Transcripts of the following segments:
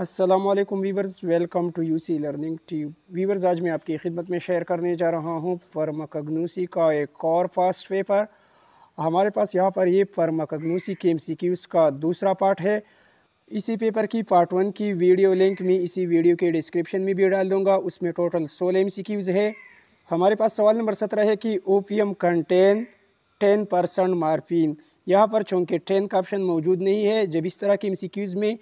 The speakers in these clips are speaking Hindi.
Aslam viewers welcome to you see learning tube viewers आज मैं आपकी खिदमत में शेयर करने जा रहा हूँ परमकगनूसी का एक और फास्ट पेपर हमारे पास यहाँ पर ये परमकगनूसी के एम सी क्यूज़ का दूसरा पार्ट है इसी पेपर की पार्ट वन की वीडियो लिंक में इसी वीडियो के डिस्क्रिप्शन में भी डाल दूँगा उसमें टोटल सोलह एम सी क्यूज़ है हमारे पास सवाल नंबर सत्रह है कि opium contain ten percent morphine यहाँ पर चूँकि टेन का ऑप्शन मौजूद नहीं है जब इस तरह के एम सी क्यूज़ में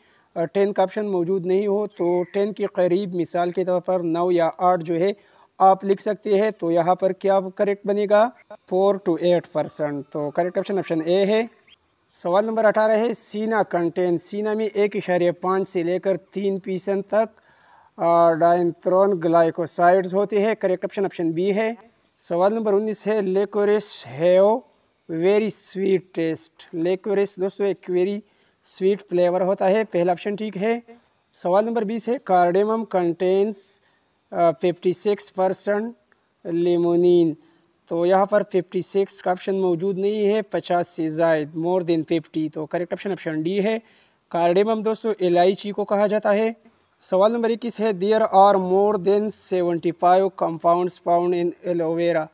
टेन का ऑप्शन मौजूद नहीं हो तो टेन के करीब मिसाल के तौर पर नौ या आठ जो है आप लिख सकते हैं तो यहाँ पर क्या करेक्ट बनेगा फोर टू एट परसेंट तो करेक्ट ऑप्शन ऑप्शन ए है सवाल नंबर अठारह है सीना कंटेन सीना में एक इशारे पाँच से लेकर तीन पीसन तक डाइंथ्रोन ग्लाइकोसाइड्स होते हैं करेक्ट ऑप्शन ऑप्शन बी है सवाल नंबर उन्नीस है licorice have very sweet taste licorice दोस्तों एक वेरी स्वीट फ्लेवर होता है पहला ऑप्शन ठीक है सवाल नंबर बीस है cardamom contains fifty six percent limonene तो यहाँ पर फिफ्टी सिक्स का ऑप्शन मौजूद नहीं है पचास से जायद मोर देन फिफ्टी तो करेक्ट ऑप्शन ऑप्शन डी है कार्डेमम दोस्तों इलायची को कहा जाता है सवाल नंबर इक्कीस है there are more than seventy five compounds found in aloe vera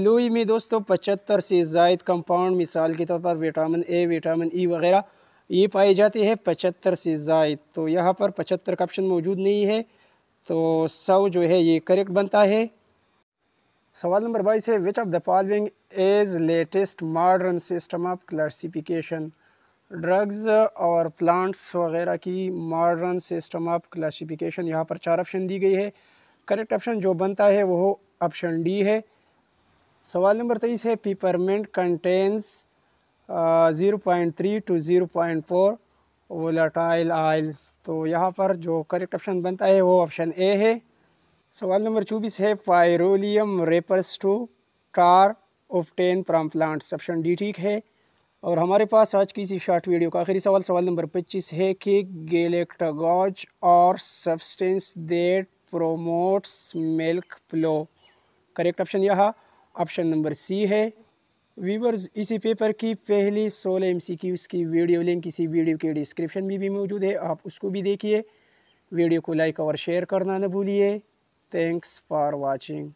aloe में दोस्तों पचहत्तर से जायद कंपाउंड मिसाल के तौर पर विटामिन ए विटामिन ई वगैरह ये पाई जाती है पचहत्तर से जायद तो यहाँ पर पचहत्तर का ऑप्शन मौजूद नहीं है तो सौ जो है ये करेक्ट बनता है सवाल नंबर बाईस है which of the following as latest modern system of classification drugs और प्लांट्स वगैरह की मॉडर्न सिस्टम ऑफ क्लासिफिकेशन यहाँ पर चार ऑप्शन दी गई है करेक्ट ऑप्शन जो बनता है वो ऑप्शन डी है सवाल नंबर तेईस है peppermint contains zero point three two zero point four volatile oils तो यहाँ पर जो करेक्ट ऑप्शन बनता है वो ऑप्शन ए है सवाल नंबर चौबीस है petroleum refers to tar often from plants option D ठीक है और हमारे पास आज की इसी शॉर्ट वीडियो का आखिरी सवाल सवाल नंबर 25 है कि galactagogues are substance that promotes milk flow correct option यह ऑप्शन नंबर सी है वीवर्स इसी पेपर की पहली सोलह एम सी क्यूज़ की वीडियो लिंक इसी वीडियो के डिस्क्रिप्शन में भी मौजूद है आप उसको भी देखिए वीडियो को लाइक और शेयर करना न भूलिए थैंक्स फॉर वॉचिंग